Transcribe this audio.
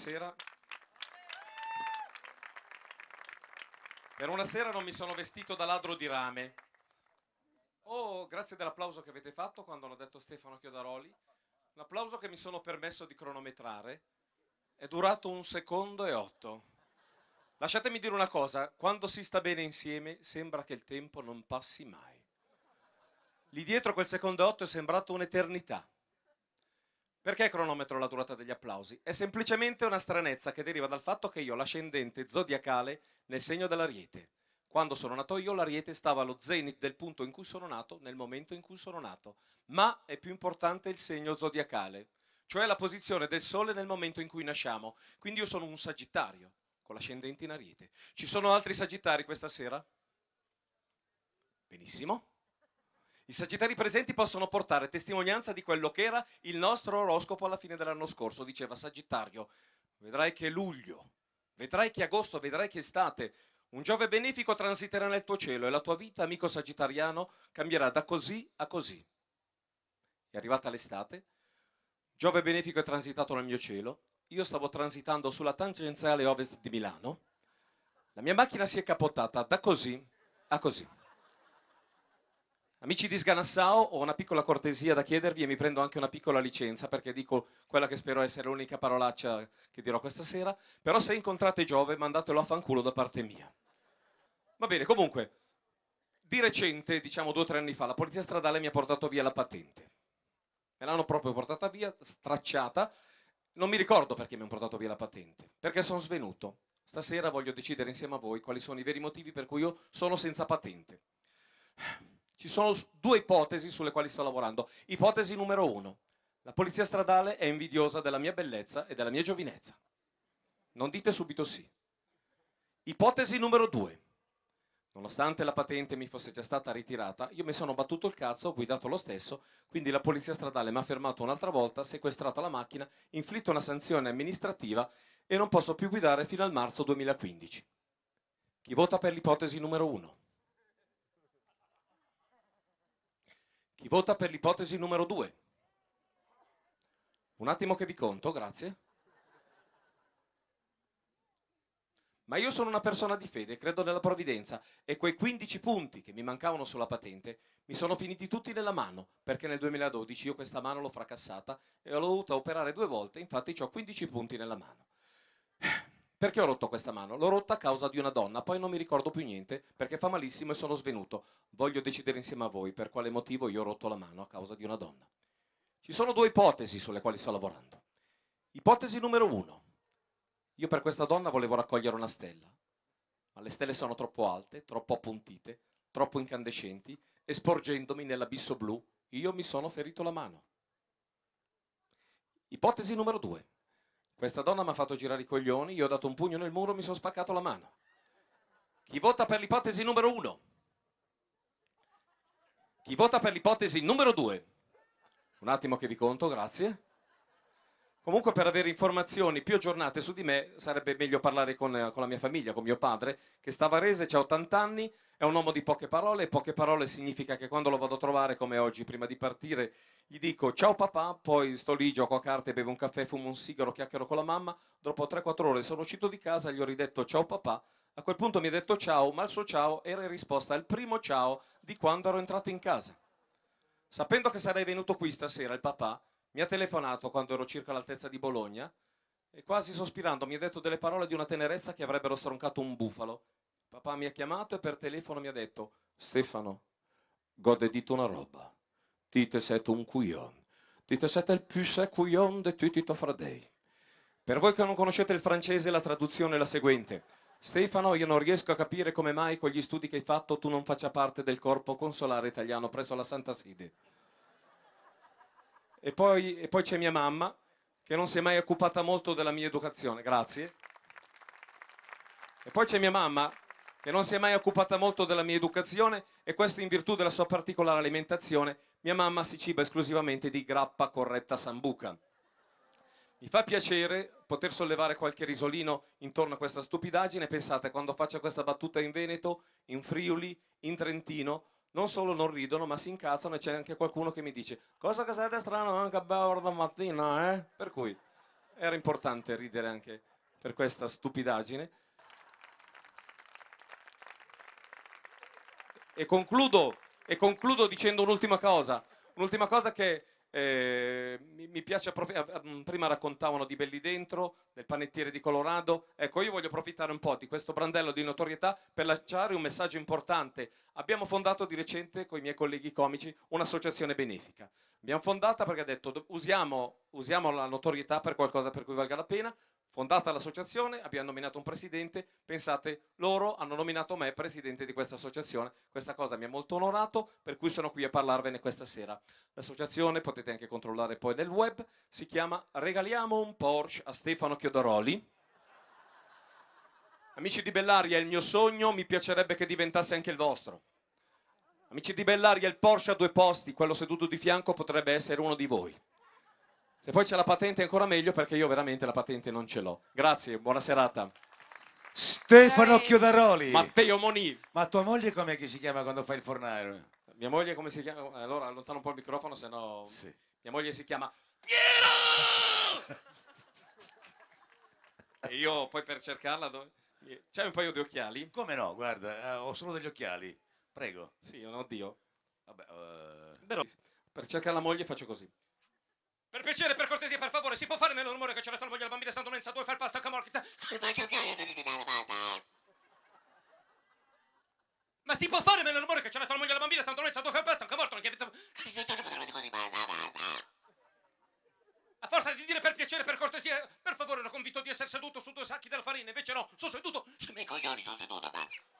sera. Per una sera non mi sono vestito da ladro di rame. Oh, grazie dell'applauso che avete fatto quando l'ha detto Stefano Chiodaroli. L'applauso che mi sono permesso di cronometrare è durato un secondo e otto. Lasciatemi dire una cosa, quando si sta bene insieme sembra che il tempo non passi mai. Lì dietro quel secondo e otto è sembrato un'eternità. Perché cronometro la durata degli applausi? È semplicemente una stranezza che deriva dal fatto che io ho l'ascendente zodiacale nel segno dell'ariete. Quando sono nato io, l'ariete stava allo zenit del punto in cui sono nato, nel momento in cui sono nato. Ma è più importante il segno zodiacale, cioè la posizione del sole nel momento in cui nasciamo. Quindi io sono un sagittario, con l'ascendente in ariete. Ci sono altri sagittari questa sera? Benissimo. I sagittari presenti possono portare testimonianza di quello che era il nostro oroscopo alla fine dell'anno scorso. Diceva Sagittario, vedrai che luglio, vedrai che agosto, vedrai che estate, un Giove benefico transiterà nel tuo cielo e la tua vita, amico sagittariano, cambierà da così a così. È arrivata l'estate, Giove benefico è transitato nel mio cielo, io stavo transitando sulla tangenziale ovest di Milano, la mia macchina si è capottata da così a così. Amici di Sganassao, ho una piccola cortesia da chiedervi e mi prendo anche una piccola licenza perché dico quella che spero essere l'unica parolaccia che dirò questa sera, però se incontrate Giove mandatelo a fanculo da parte mia. Va bene, comunque, di recente, diciamo due o tre anni fa, la polizia stradale mi ha portato via la patente. Me l'hanno proprio portata via, stracciata, non mi ricordo perché mi hanno portato via la patente, perché sono svenuto. Stasera voglio decidere insieme a voi quali sono i veri motivi per cui io sono senza patente. Ci sono due ipotesi sulle quali sto lavorando. Ipotesi numero uno. La polizia stradale è invidiosa della mia bellezza e della mia giovinezza. Non dite subito sì. Ipotesi numero due. Nonostante la patente mi fosse già stata ritirata, io mi sono battuto il cazzo, ho guidato lo stesso, quindi la polizia stradale mi ha fermato un'altra volta, sequestrato la macchina, inflitto una sanzione amministrativa e non posso più guidare fino al marzo 2015. Chi vota per l'ipotesi numero uno? Chi vota per l'ipotesi numero 2? Un attimo che vi conto, grazie. Ma io sono una persona di fede, credo nella provvidenza e quei 15 punti che mi mancavano sulla patente mi sono finiti tutti nella mano, perché nel 2012 io questa mano l'ho fracassata e l'ho dovuta operare due volte, infatti ho 15 punti nella mano. Perché ho rotto questa mano? L'ho rotta a causa di una donna, poi non mi ricordo più niente perché fa malissimo e sono svenuto. Voglio decidere insieme a voi per quale motivo io ho rotto la mano a causa di una donna. Ci sono due ipotesi sulle quali sto lavorando. Ipotesi numero uno. Io per questa donna volevo raccogliere una stella, ma le stelle sono troppo alte, troppo appuntite, troppo incandescenti e sporgendomi nell'abisso blu io mi sono ferito la mano. Ipotesi numero due. Questa donna mi ha fatto girare i coglioni, io ho dato un pugno nel muro e mi sono spaccato la mano. Chi vota per l'ipotesi numero uno? Chi vota per l'ipotesi numero due? Un attimo che vi conto, grazie. Comunque per avere informazioni più aggiornate su di me sarebbe meglio parlare con, eh, con la mia famiglia, con mio padre, che sta a Varese, ha 80 anni, è un uomo di poche parole poche parole significa che quando lo vado a trovare, come oggi, prima di partire, gli dico ciao papà, poi sto lì, gioco a carte, bevo un caffè, fumo un sigaro, chiacchiero con la mamma, dopo 3-4 ore sono uscito di casa, gli ho ridetto ciao papà, a quel punto mi ha detto ciao, ma il suo ciao era in risposta al primo ciao di quando ero entrato in casa. Sapendo che sarei venuto qui stasera, il papà mi ha telefonato quando ero circa all'altezza di Bologna e quasi sospirando mi ha detto delle parole di una tenerezza che avrebbero stroncato un bufalo. Papà mi ha chiamato e per telefono mi ha detto Stefano, gode godedito una roba, ti tite sette un cuion, tite sette il più se cuion de tutti i fradei. Per voi che non conoscete il francese la traduzione è la seguente. Stefano, io non riesco a capire come mai con gli studi che hai fatto tu non faccia parte del corpo consolare italiano presso la Santa Sede. E poi, e poi c'è mia mamma, che non si è mai occupata molto della mia educazione, grazie. E poi c'è mia mamma, che non si è mai occupata molto della mia educazione e questo in virtù della sua particolare alimentazione. Mia mamma si ciba esclusivamente di grappa corretta sambuca. Mi fa piacere poter sollevare qualche risolino intorno a questa stupidaggine. Pensate, quando faccio questa battuta in Veneto, in Friuli, in Trentino, non solo non ridono, ma si incazzano e c'è anche qualcuno che mi dice cosa che siete strano anche a bere la mattina, eh? Per cui era importante ridere anche per questa stupidaggine. E concludo, e concludo dicendo un'ultima cosa, un'ultima cosa che eh, mi, mi, piace approfittare, prima raccontavano di Belli Dentro, del panettiere di Colorado, ecco io voglio approfittare un po' di questo brandello di notorietà per lanciare un messaggio importante. Abbiamo fondato di recente con i miei colleghi comici un'associazione benefica. Abbiamo fondata perché ha detto usiamo, usiamo la notorietà per qualcosa per cui valga la pena, fondata l'associazione, abbiamo nominato un presidente, pensate loro hanno nominato me presidente di questa associazione, questa cosa mi ha molto onorato, per cui sono qui a parlarvene questa sera. L'associazione potete anche controllare poi nel web, si chiama Regaliamo un Porsche a Stefano Chiodoroli. Amici di Bellaria, il mio sogno mi piacerebbe che diventasse anche il vostro. Amici di Bellaria, il Porsche a due posti, quello seduto di fianco potrebbe essere uno di voi. Se poi c'è la patente è ancora meglio perché io veramente la patente non ce l'ho. Grazie, buona serata. Stefano Ehi. Chiodaroli. Matteo Moni. Ma tua moglie com'è che si chiama quando fai il fornaio? Mia moglie come si chiama? Allora allontano un po' il microfono, se no... Sì. Mia moglie si chiama Piero! e io poi per cercarla... Do... C'hai un paio di occhiali? Come no, guarda, eh, ho solo degli occhiali. Prego. Sì, oddio. Vabbè, uh... Però per cercare la moglie faccio così. Per piacere, per cortesia, per favore, si può fare meno rumore che c'è la tua moglie, la bambina sta dolenza, due fai il a camorchizza. Ma si può fare meno rumore che c'è la tua moglie, la bambina sta dolenza, due fai il pasta, camorchizza. A forza di dire per piacere, per cortesia, per favore, l'ho convinto di essere seduto su due sacchi della farina, invece no, sono seduto sui miei coglioni, sono seduto, basta.